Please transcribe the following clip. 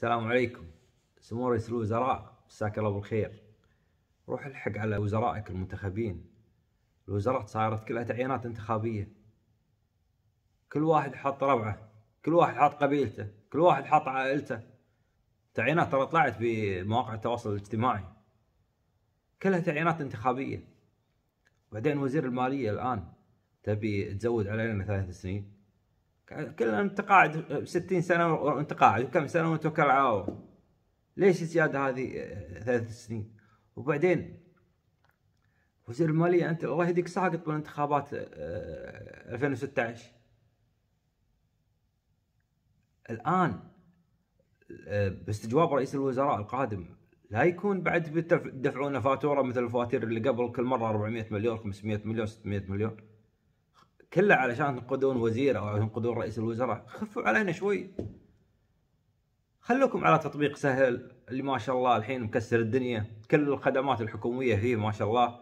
السلام عليكم سمو رئيس الوزراء مساك الله بالخير روح الحق على وزرائك المنتخبين الوزارات صارت كلها تعيينات انتخابية كل واحد حاط ربعه كل واحد حاط قبيلته كل واحد حاط عائلته تعيينات ترى طلعت بمواقع التواصل الاجتماعي كلها تعيينات انتخابية بعدين وزير المالية الآن تبي تزود علينا ثلاث سنين كلنا نتقاعد ب 60 سنه وانت قاعد كم سنه ونتوكل على الله ليش الزياده هذه ثلاث سنين وبعدين وزير الماليه انت الله يهديك ساقط بالانتخابات 2016 آه، الان آه، باستجواب رئيس الوزراء القادم لا يكون بعد بتدفعون فاتوره مثل الفواتير اللي قبل كل مره 400 مليون 500 مليون 600 مليون كله علشان تنقدون وزير او تنقدون رئيس الوزراء خفوا علينا شوي خلوكم على تطبيق سهل اللي ما شاء الله الحين مكسر الدنيا كل الخدمات الحكوميه فيه ما شاء الله